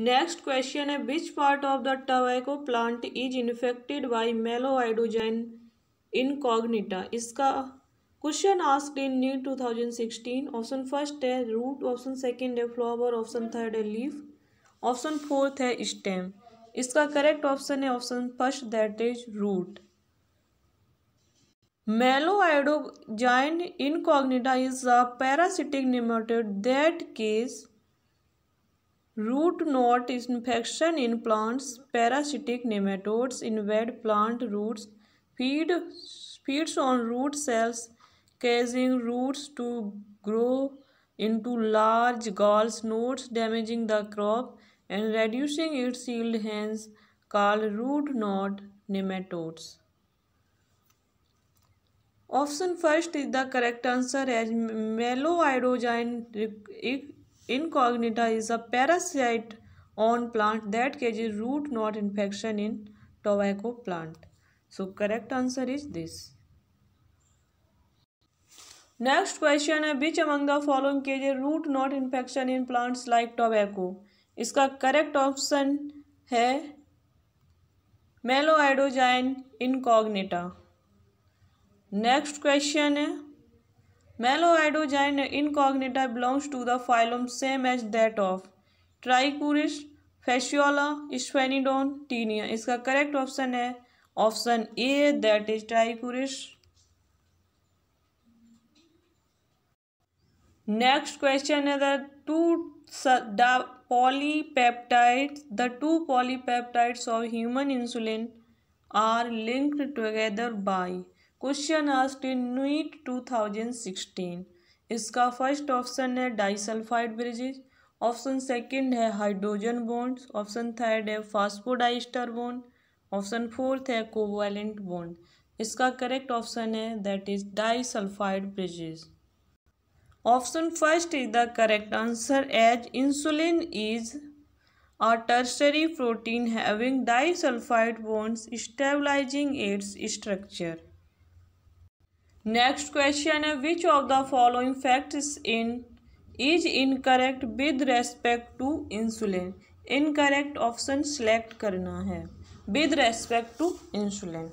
Next question है which part of the tobacco plant is infected by Meloidogyne incognita इसका question ask in NEET two thousand sixteen option first है root option second है flower option third है leaf option fourth है stem इसका correct option है option first that is root Meloidogyne incognita is a parasitic nematode that causes Root knot infection in plants, parasitic nematodes invade plant roots, feed, feeds on root cells, causing roots to grow into large galls nodes, damaging the crop and reducing its yield, hence called root knot nematodes. Option first is the correct answer as meloidogyne incognita is a parasite on plant that causes root knot infection in tobacco plant. So correct answer is this. Next question है which among the following causes root knot infection in plants like tobacco? इसका correct option है Meloidogyne incognita next question है Melo Meloidogyne incognita belongs to the phylum same as that of Trichuris Fasciola Sphenodon Taenia इसका correct option है option A that is Trichuris next question है the two the polypeptide the two polypeptides of human insulin are linked together by question asked in NEET 2016 इसका first option है disulphide bridges option second है hydrogen bonds option third है phosphodiester bond option fourth है covalent bond इसका correct option है that is disulphide bridges option first is the correct answer as insulin is a tertiary protein having disulphide bonds stabilising its structure next question है which of the following facts in is incorrect with respect to insulin incorrect option select करना है with respect to insulin